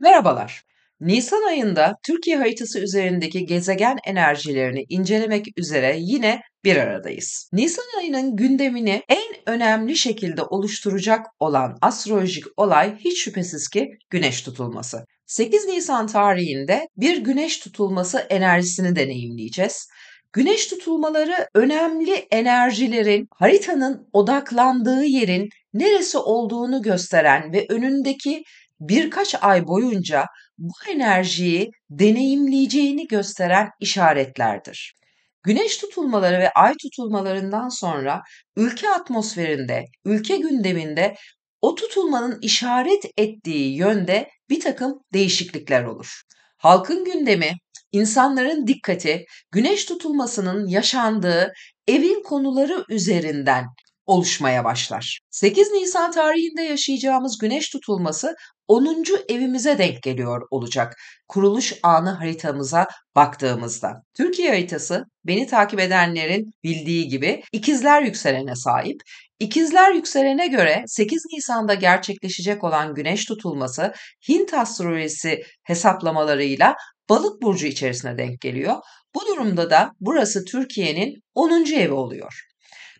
Merhabalar. Nisan ayında Türkiye haritası üzerindeki gezegen enerjilerini incelemek üzere yine bir aradayız. Nisan ayının gündemini en önemli şekilde oluşturacak olan astrolojik olay hiç şüphesiz ki güneş tutulması. 8 Nisan tarihinde bir güneş tutulması enerjisini deneyimleyeceğiz. Güneş tutulmaları önemli enerjilerin haritanın odaklandığı yerin neresi olduğunu gösteren ve önündeki birkaç ay boyunca bu enerjiyi deneyimleyeceğini gösteren işaretlerdir. Güneş tutulmaları ve ay tutulmalarından sonra ülke atmosferinde, ülke gündeminde o tutulmanın işaret ettiği yönde bir takım değişiklikler olur. Halkın gündemi, insanların dikkati güneş tutulmasının yaşandığı evin konuları üzerinden oluşmaya başlar. 8 Nisan tarihinde yaşayacağımız güneş tutulması 10. evimize denk geliyor olacak kuruluş anı haritamıza baktığımızda. Türkiye haritası beni takip edenlerin bildiği gibi ikizler yükselene sahip. İkizler yükselene göre 8 Nisan'da gerçekleşecek olan güneş tutulması Hint astrolojisi hesaplamalarıyla balık burcu içerisine denk geliyor. Bu durumda da burası Türkiye'nin 10. evi oluyor.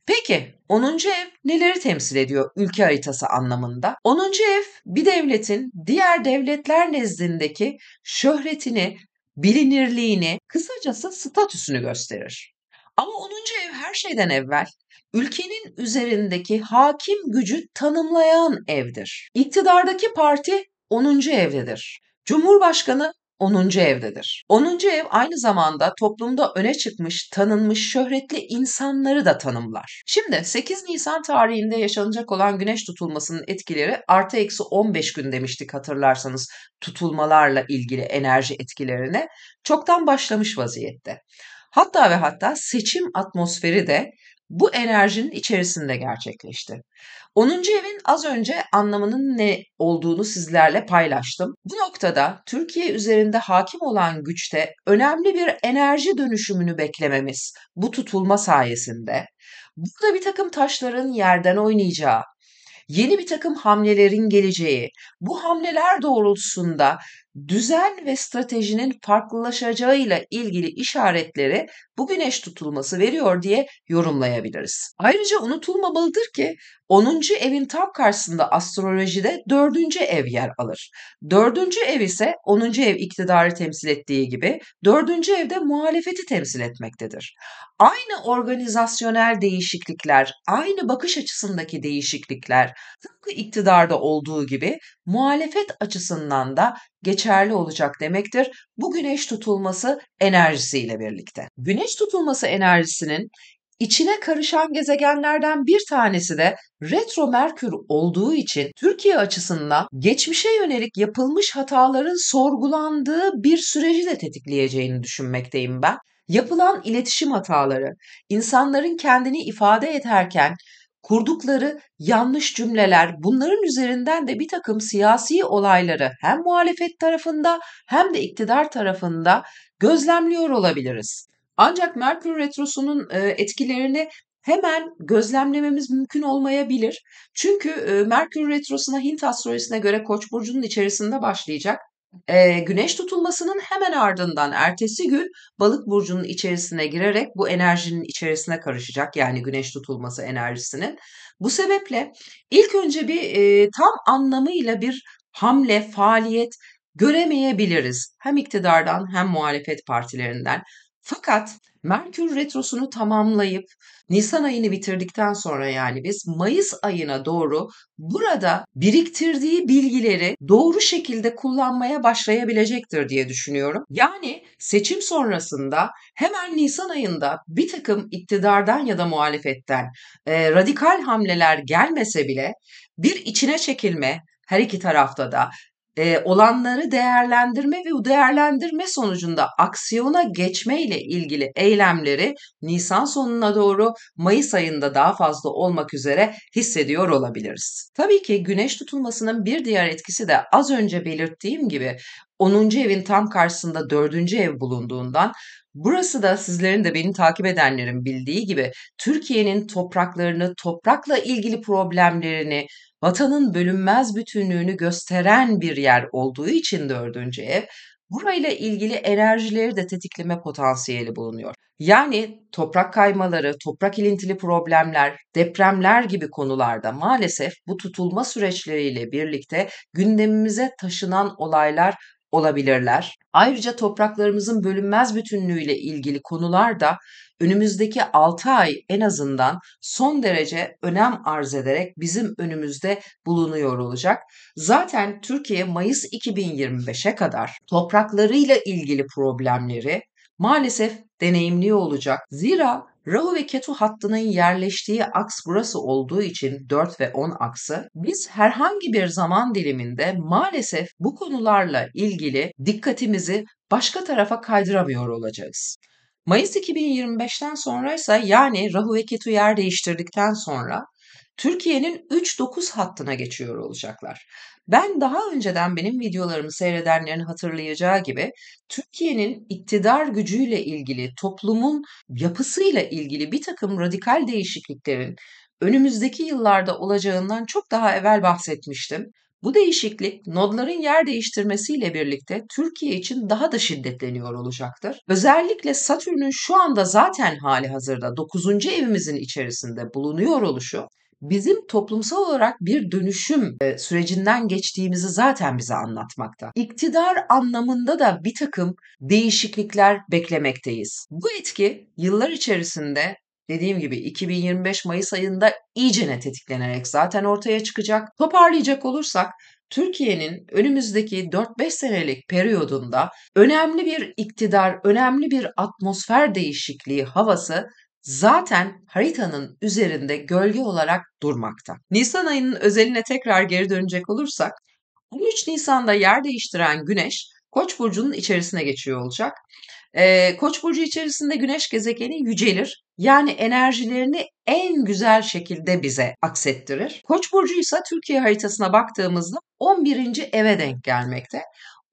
Peki 10. ev neleri temsil ediyor ülke haritası anlamında? 10. ev bir devletin diğer devletler nezdindeki şöhretini, bilinirliğini, kısacası statüsünü gösterir. Ama 10. ev her şeyden evvel ülkenin üzerindeki hakim gücü tanımlayan evdir. İktidardaki parti 10. evdedir. Cumhurbaşkanı 10. evdedir. 10. ev aynı zamanda toplumda öne çıkmış, tanınmış, şöhretli insanları da tanımlar. Şimdi 8 Nisan tarihinde yaşanacak olan güneş tutulmasının etkileri artı eksi 15 gün demiştik hatırlarsanız tutulmalarla ilgili enerji etkilerine çoktan başlamış vaziyette. Hatta ve hatta seçim atmosferi de bu enerjinin içerisinde gerçekleşti. 10. evin az önce anlamının ne olduğunu sizlerle paylaştım. Bu noktada Türkiye üzerinde hakim olan güçte önemli bir enerji dönüşümünü beklememiz bu tutulma sayesinde burada bir takım taşların yerden oynayacağı, yeni bir takım hamlelerin geleceği, bu hamleler doğrultusunda düzen ve stratejinin farklılaşacağıyla ilgili işaretleri bu güneş tutulması veriyor diye yorumlayabiliriz. Ayrıca unutulmamalıdır ki 10. evin tam karşısında astrolojide 4. ev yer alır. 4. ev ise 10. ev iktidarı temsil ettiği gibi 4. evde muhalefeti temsil etmektedir. Aynı organizasyonel değişiklikler, aynı bakış açısındaki değişiklikler tıpkı iktidarda olduğu gibi muhalefet açısından da geçerli olacak demektir. Bu güneş tutulması enerjisiyle birlikte. Güneş tutulması enerjisinin içine karışan gezegenlerden bir tanesi de retro Merkür olduğu için Türkiye açısından geçmişe yönelik yapılmış hataların sorgulandığı bir süreci de tetikleyeceğini düşünmekteyim ben. Yapılan iletişim hataları, insanların kendini ifade ederken kurdukları yanlış cümleler bunların üzerinden de bir takım siyasi olayları hem muhalefet tarafında hem de iktidar tarafında gözlemliyor olabiliriz. Ancak Merkür Retrosu'nun e, etkilerini hemen gözlemlememiz mümkün olmayabilir. Çünkü e, Merkür Retrosu'na Hint astrolojisine göre Koç burcunun içerisinde başlayacak e, güneş tutulmasının hemen ardından ertesi gün balık burcunun içerisine girerek bu enerjinin içerisine karışacak. Yani güneş tutulması enerjisinin. Bu sebeple ilk önce bir e, tam anlamıyla bir hamle, faaliyet göremeyebiliriz. Hem iktidardan hem muhalefet partilerinden. Fakat Merkür retrosunu tamamlayıp Nisan ayını bitirdikten sonra yani biz Mayıs ayına doğru burada biriktirdiği bilgileri doğru şekilde kullanmaya başlayabilecektir diye düşünüyorum. Yani seçim sonrasında hemen Nisan ayında bir takım iktidardan ya da muhalefetten e, radikal hamleler gelmese bile bir içine çekilme her iki tarafta da e, olanları değerlendirme ve bu değerlendirme sonucunda aksiyona geçme ile ilgili eylemleri Nisan sonuna doğru Mayıs ayında daha fazla olmak üzere hissediyor olabiliriz. Tabii ki güneş tutulmasının bir diğer etkisi de az önce belirttiğim gibi 10. evin tam karşısında 4. ev bulunduğundan burası da sizlerin de beni takip edenlerin bildiği gibi Türkiye'nin topraklarını, toprakla ilgili problemlerini, vatanın bölünmez bütünlüğünü gösteren bir yer olduğu için 4. ev burayla ilgili enerjileri de tetikleme potansiyeli bulunuyor. Yani toprak kaymaları, toprak ilintili problemler, depremler gibi konularda maalesef bu tutulma süreçleriyle birlikte gündemimize taşınan olaylar olabilirler. Ayrıca topraklarımızın bölünmez bütünlüğüyle ilgili konular da önümüzdeki 6 ay en azından son derece önem arz ederek bizim önümüzde bulunuyor olacak. Zaten Türkiye Mayıs 2025'e kadar topraklarıyla ilgili problemleri maalesef deneyimli olacak. Zira Rahu ve Ketu hattının yerleştiği aks burası olduğu için 4 ve 10 aksı biz herhangi bir zaman diliminde maalesef bu konularla ilgili dikkatimizi başka tarafa kaydıramıyor olacağız. Mayıs 2025'ten sonra ise yani Rahu ve Ketu yer değiştirdikten sonra Türkiye'nin 3-9 hattına geçiyor olacaklar. Ben daha önceden benim videolarımı seyredenlerin hatırlayacağı gibi Türkiye'nin iktidar gücüyle ilgili, toplumun yapısıyla ilgili bir takım radikal değişikliklerin önümüzdeki yıllarda olacağından çok daha evvel bahsetmiştim. Bu değişiklik nodların yer değiştirmesiyle birlikte Türkiye için daha da şiddetleniyor olacaktır. Özellikle Satürn'ün şu anda zaten hali hazırda 9. evimizin içerisinde bulunuyor oluşu bizim toplumsal olarak bir dönüşüm e, sürecinden geçtiğimizi zaten bize anlatmakta. İktidar anlamında da bir takım değişiklikler beklemekteyiz. Bu etki yıllar içerisinde dediğim gibi 2025 Mayıs ayında iyicene tetiklenerek zaten ortaya çıkacak. Toparlayacak olursak Türkiye'nin önümüzdeki 4-5 senelik periyodunda önemli bir iktidar, önemli bir atmosfer değişikliği havası zaten haritanın üzerinde gölge olarak durmakta. Nisan ayının özeline tekrar geri dönecek olursak 13 Nisan'da yer değiştiren Güneş Koç burcunun içerisine geçiyor olacak. E, Koç burcu içerisinde Güneş gezegeni yücelir. Yani enerjilerini en güzel şekilde bize aksettirir. Koç burcu ise Türkiye haritasına baktığımızda 11. eve denk gelmekte.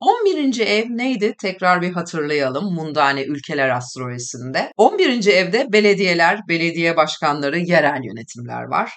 11. ev neydi? Tekrar bir hatırlayalım Mundane Ülkeler Astrolojisi'nde. 11. evde belediyeler, belediye başkanları, yerel yönetimler var.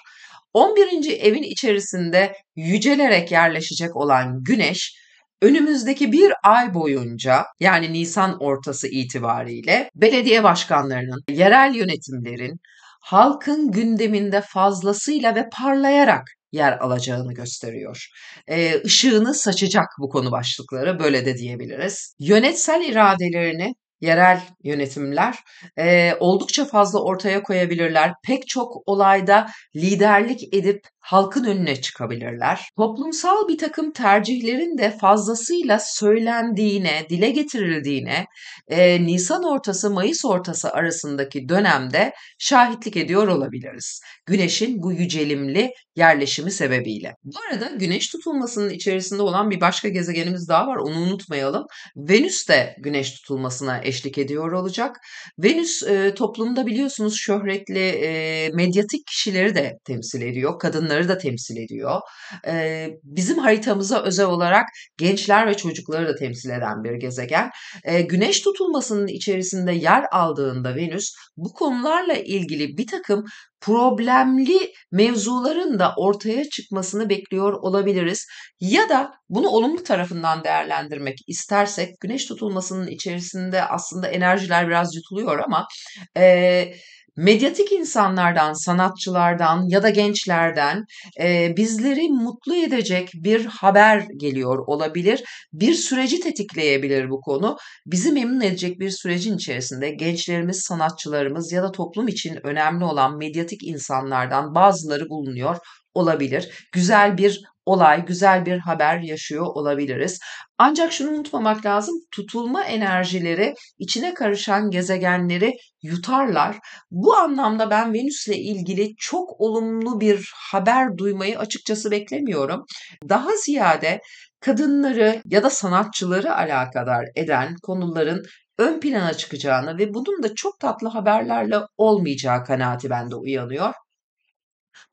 11. evin içerisinde yücelerek yerleşecek olan Güneş önümüzdeki bir ay boyunca yani Nisan ortası itibariyle belediye başkanlarının, yerel yönetimlerin, halkın gündeminde fazlasıyla ve parlayarak yer alacağını gösteriyor. E, ışığını saçacak bu konu başlıkları böyle de diyebiliriz. Yönetsel iradelerini yerel yönetimler e, oldukça fazla ortaya koyabilirler. Pek çok olayda liderlik edip halkın önüne çıkabilirler. Toplumsal bir takım tercihlerin de fazlasıyla söylendiğine, dile getirildiğine e, Nisan ortası Mayıs ortası arasındaki dönemde şahitlik ediyor olabiliriz. Güneşin bu yücelimli yerleşimi sebebiyle. Bu arada güneş tutulmasının içerisinde olan bir başka gezegenimiz daha var. Onu unutmayalım. Venüs de güneş tutulmasına eşlik ediyor olacak. Venüs e, toplumda biliyorsunuz şöhretli e, medyatik kişileri de temsil ediyor. Kadınları kadınları da temsil ediyor. E, bizim haritamıza özel olarak gençler ve çocukları da temsil eden bir gezegen. E, güneş tutulmasının içerisinde yer aldığında Venüs bu konularla ilgili bir takım problemli mevzuların da ortaya çıkmasını bekliyor olabiliriz. Ya da bunu olumlu tarafından değerlendirmek istersek güneş tutulmasının içerisinde aslında enerjiler biraz yutuluyor ama e, medyatik insanlardan, sanatçılardan ya da gençlerden e, bizleri mutlu edecek bir haber geliyor olabilir. Bir süreci tetikleyebilir bu konu. Bizi memnun edecek bir sürecin içerisinde gençlerimiz, sanatçılarımız ya da toplum için önemli olan medyatik insanlardan bazıları bulunuyor olabilir. Güzel bir olay, güzel bir haber yaşıyor olabiliriz. Ancak şunu unutmamak lazım. Tutulma enerjileri içine karışan gezegenleri yutarlar. Bu anlamda ben Venüs'le ilgili çok olumlu bir haber duymayı açıkçası beklemiyorum. Daha ziyade kadınları ya da sanatçıları alakadar eden konuların ön plana çıkacağını ve bunun da çok tatlı haberlerle olmayacağı kanaati bende uyanıyor.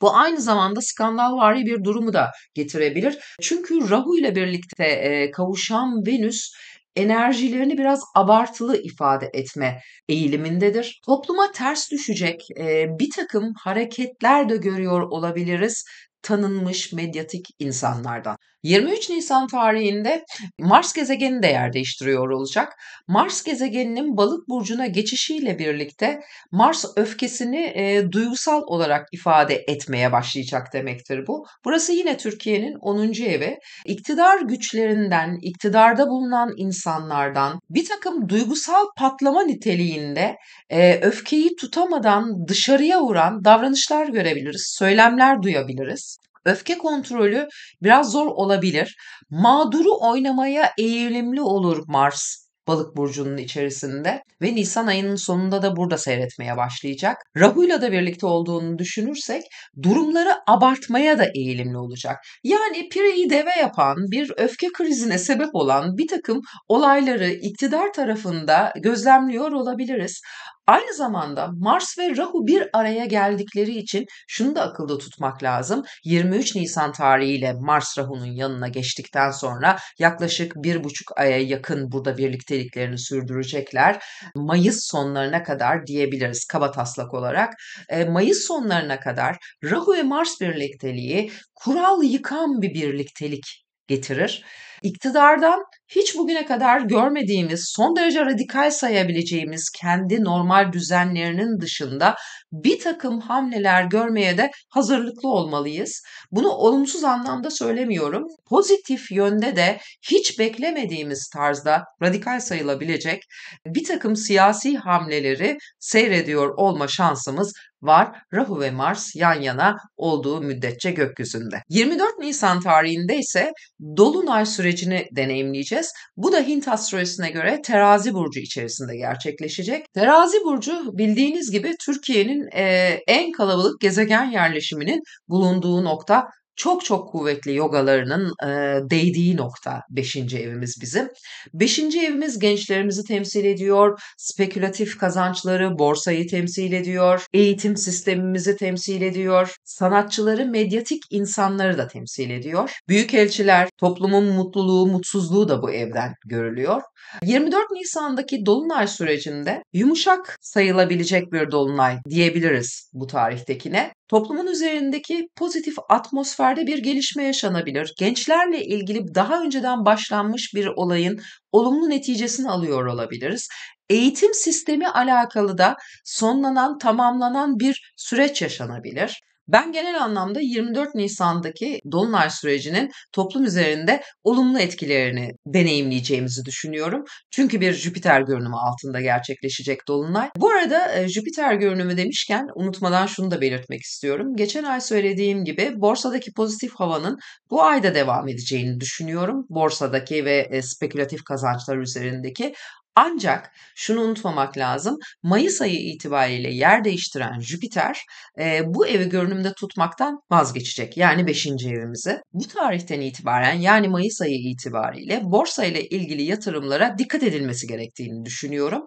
Bu aynı zamanda skandalvari bir durumu da getirebilir. Çünkü Rahu ile birlikte e, kavuşan Venüs enerjilerini biraz abartılı ifade etme eğilimindedir. Topluma ters düşecek e, bir takım hareketler de görüyor olabiliriz tanınmış medyatik insanlardan. 23 Nisan tarihinde Mars gezegeni de yer değiştiriyor olacak. Mars gezegeninin balık burcuna geçişiyle birlikte Mars öfkesini e, duygusal olarak ifade etmeye başlayacak demektir bu. Burası yine Türkiye'nin 10. evi. İktidar güçlerinden, iktidarda bulunan insanlardan bir takım duygusal patlama niteliğinde e, öfkeyi tutamadan dışarıya vuran davranışlar görebiliriz, söylemler duyabiliriz. Öfke kontrolü biraz zor olabilir. Mağduru oynamaya eğilimli olur Mars balık burcunun içerisinde ve Nisan ayının sonunda da burada seyretmeye başlayacak. Rahu'yla da birlikte olduğunu düşünürsek durumları abartmaya da eğilimli olacak. Yani pireyi deve yapan, bir öfke krizine sebep olan bir takım olayları iktidar tarafında gözlemliyor olabiliriz. Aynı zamanda Mars ve Rahu bir araya geldikleri için şunu da akılda tutmak lazım. 23 Nisan tarihiyle Mars Rahu'nun yanına geçtikten sonra yaklaşık bir buçuk aya yakın burada birlikteliklerini sürdürecekler. Mayıs sonlarına kadar diyebiliriz kaba taslak olarak. E, Mayıs sonlarına kadar Rahu ve Mars birlikteliği kural yıkan bir birliktelik getirir. İktidardan hiç bugüne kadar görmediğimiz, son derece radikal sayabileceğimiz kendi normal düzenlerinin dışında bir takım hamleler görmeye de hazırlıklı olmalıyız. Bunu olumsuz anlamda söylemiyorum. Pozitif yönde de hiç beklemediğimiz tarzda radikal sayılabilecek bir takım siyasi hamleleri seyrediyor olma şansımız var Rahu ve Mars yan yana olduğu müddetçe gökyüzünde. 24 Nisan tarihinde ise Dolunay sürecini deneyimleyeceğiz edeceğiz. Bu da Hint astrolojisine göre terazi burcu içerisinde gerçekleşecek. Terazi burcu bildiğiniz gibi Türkiye'nin e, en kalabalık gezegen yerleşiminin bulunduğu nokta çok çok kuvvetli yogalarının e, değdiği nokta beşinci evimiz bizim. Beşinci evimiz gençlerimizi temsil ediyor, spekülatif kazançları, borsayı temsil ediyor, eğitim sistemimizi temsil ediyor, sanatçıları, medyatik insanları da temsil ediyor. Büyük elçiler, toplumun mutluluğu, mutsuzluğu da bu evden görülüyor. 24 Nisan'daki dolunay sürecinde yumuşak sayılabilecek bir dolunay diyebiliriz bu tarihtekine toplumun üzerindeki pozitif atmosferde bir gelişme yaşanabilir. Gençlerle ilgili daha önceden başlanmış bir olayın olumlu neticesini alıyor olabiliriz. Eğitim sistemi alakalı da sonlanan, tamamlanan bir süreç yaşanabilir. Ben genel anlamda 24 Nisan'daki Dolunay sürecinin toplum üzerinde olumlu etkilerini deneyimleyeceğimizi düşünüyorum. Çünkü bir Jüpiter görünümü altında gerçekleşecek Dolunay. Bu arada e, Jüpiter görünümü demişken unutmadan şunu da belirtmek istiyorum. Geçen ay söylediğim gibi borsadaki pozitif havanın bu ayda devam edeceğini düşünüyorum. Borsadaki ve e, spekülatif kazançlar üzerindeki. Ancak şunu unutmamak lazım. Mayıs ayı itibariyle yer değiştiren Jüpiter e, bu evi görünümde tutmaktan vazgeçecek. Yani 5. evimizi. Bu tarihten itibaren yani Mayıs ayı itibariyle borsa ile ilgili yatırımlara dikkat edilmesi gerektiğini düşünüyorum.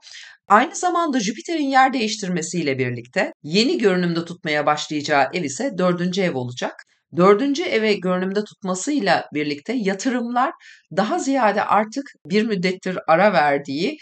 Aynı zamanda Jüpiter'in yer değiştirmesiyle birlikte yeni görünümde tutmaya başlayacağı ev ise 4. ev olacak. Dördüncü eve görünümde tutmasıyla birlikte yatırımlar daha ziyade artık bir müddettir ara verdiği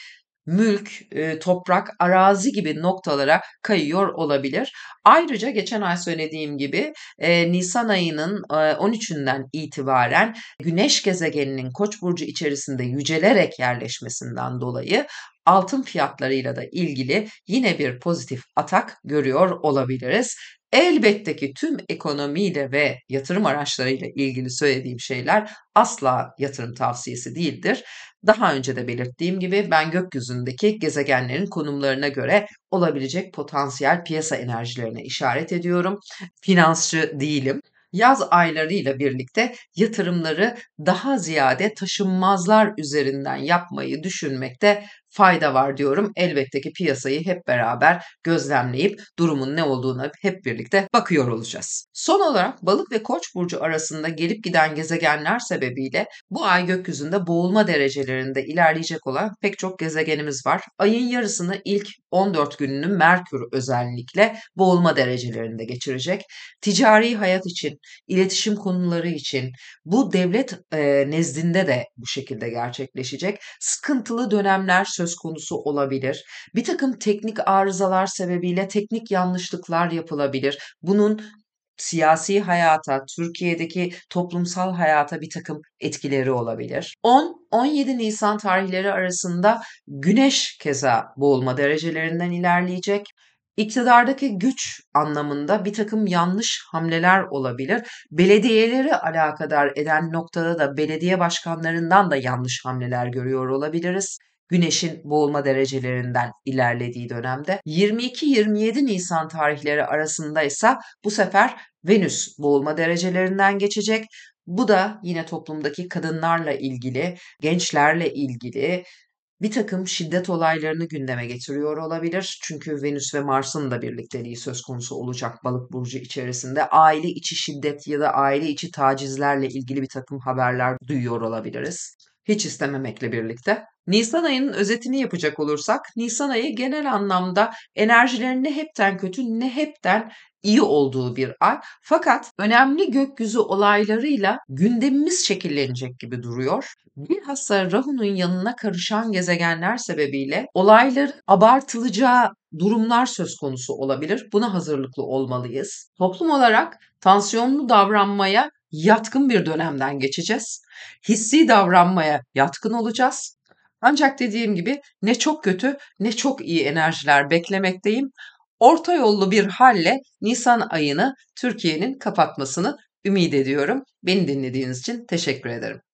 mülk, e, toprak, arazi gibi noktalara kayıyor olabilir. Ayrıca geçen ay söylediğim gibi e, Nisan ayının 13'ünden e, itibaren Güneş gezegeninin Koç burcu içerisinde yücelerek yerleşmesinden dolayı altın fiyatlarıyla da ilgili yine bir pozitif atak görüyor olabiliriz. Elbette ki tüm ekonomiyle ve yatırım araçlarıyla ilgili söylediğim şeyler asla yatırım tavsiyesi değildir. Daha önce de belirttiğim gibi ben gökyüzündeki gezegenlerin konumlarına göre olabilecek potansiyel piyasa enerjilerine işaret ediyorum. Finansçı değilim yaz aylarıyla birlikte yatırımları daha ziyade taşınmazlar üzerinden yapmayı düşünmekte fayda var diyorum. Elbette ki piyasayı hep beraber gözlemleyip durumun ne olduğuna hep birlikte bakıyor olacağız. Son olarak balık ve koç burcu arasında gelip giden gezegenler sebebiyle bu ay gökyüzünde boğulma derecelerinde ilerleyecek olan pek çok gezegenimiz var. Ayın yarısını ilk 14 gününü Merkür özellikle boğulma derecelerinde geçirecek. Ticari hayat için, iletişim konuları için bu devlet e, nezdinde de bu şekilde gerçekleşecek. Sıkıntılı dönemler söz söz konusu olabilir. Bir takım teknik arızalar sebebiyle teknik yanlışlıklar yapılabilir. Bunun siyasi hayata, Türkiye'deki toplumsal hayata bir takım etkileri olabilir. 10-17 Nisan tarihleri arasında güneş keza boğulma derecelerinden ilerleyecek. İktidardaki güç anlamında bir takım yanlış hamleler olabilir. Belediyeleri alakadar eden noktada da belediye başkanlarından da yanlış hamleler görüyor olabiliriz. Güneşin boğulma derecelerinden ilerlediği dönemde 22-27 Nisan tarihleri arasında ise bu sefer Venüs boğulma derecelerinden geçecek. Bu da yine toplumdaki kadınlarla ilgili, gençlerle ilgili bir takım şiddet olaylarını gündeme getiriyor olabilir. Çünkü Venüs ve Mars'ın da birlikteliği söz konusu olacak balık burcu içerisinde. Aile içi şiddet ya da aile içi tacizlerle ilgili bir takım haberler duyuyor olabiliriz hiç istememekle birlikte. Nisan ayının özetini yapacak olursak, Nisan ayı genel anlamda enerjilerin ne hepten kötü ne hepten iyi olduğu bir ay. Fakat önemli gökyüzü olaylarıyla gündemimiz şekillenecek gibi duruyor. Bilhassa Rahu'nun yanına karışan gezegenler sebebiyle olaylar abartılacağı durumlar söz konusu olabilir. Buna hazırlıklı olmalıyız. Toplum olarak tansiyonlu davranmaya yatkın bir dönemden geçeceğiz. Hissi davranmaya yatkın olacağız. Ancak dediğim gibi ne çok kötü ne çok iyi enerjiler beklemekteyim. Orta yollu bir halle Nisan ayını Türkiye'nin kapatmasını ümit ediyorum. Beni dinlediğiniz için teşekkür ederim.